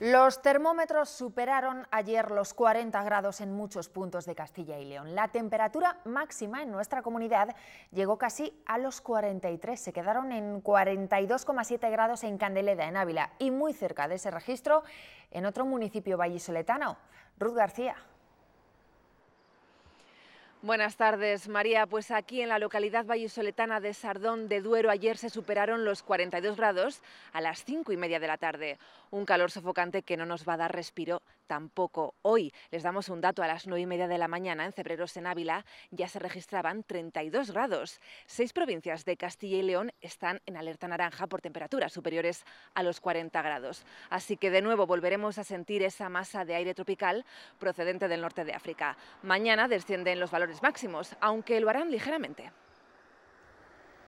Los termómetros superaron ayer los 40 grados en muchos puntos de Castilla y León. La temperatura máxima en nuestra comunidad llegó casi a los 43, se quedaron en 42,7 grados en Candeleda, en Ávila, y muy cerca de ese registro en otro municipio vallisoletano, Ruth García. Buenas tardes, María. Pues aquí en la localidad vallisoletana de Sardón de Duero ayer se superaron los 42 grados a las 5 y media de la tarde. Un calor sofocante que no nos va a dar respiro tampoco hoy. Les damos un dato, a las 9 y media de la mañana en Cebreros en Ávila ya se registraban 32 grados. Seis provincias de Castilla y León están en alerta naranja por temperaturas superiores a los 40 grados. Así que de nuevo volveremos a sentir esa masa de aire tropical procedente del norte de África. Mañana descienden los valores máximos, aunque lo harán ligeramente.